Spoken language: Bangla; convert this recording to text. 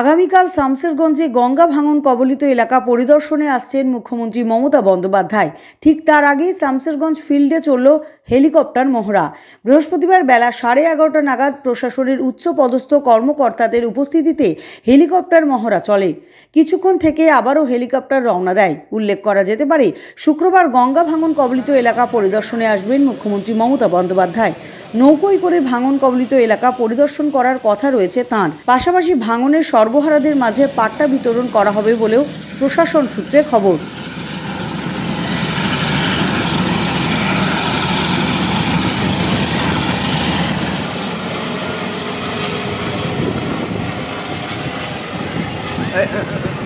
আগামীকাল শামসেরগঞ্জে গঙ্গা ভাঙন কবলিত এলাকা পরিদর্শনে আসছেন মুখ্যমন্ত্রী মমতা বন্দ্যোপাধ্যায় ঠিক তার আগেই শামসেরগঞ্জ ফিল্ডে চলল হেলিকপ্টার মহড়া বৃহস্পতিবার বেলা সাড়ে এগারোটা নাগাদ প্রশাসনের উচ্চ পদস্থ কর্মকর্তাদের উপস্থিতিতে হেলিকপ্টার মহড়া চলে কিছুক্ষণ থেকে আবারও হেলিকপ্টার রওনা দেয় উল্লেখ করা যেতে পারে শুক্রবার গঙ্গা ভাঙন কবলিত এলাকা পরিদর্শনে আসবেন মুখ্যমন্ত্রী মমতা বন্দ্যোপাধ্যায় নৌকোই করে ভাঙন কবলিত এলাকা পরিদর্শন করার কথা রয়েছে তাঁর পাশাপাশি ভাঙনের সর্বহারাদের মাঝে পাট্টা বিতরণ করা হবে বলেও প্রশাসন সূত্রে খবর Uh, uh, uh.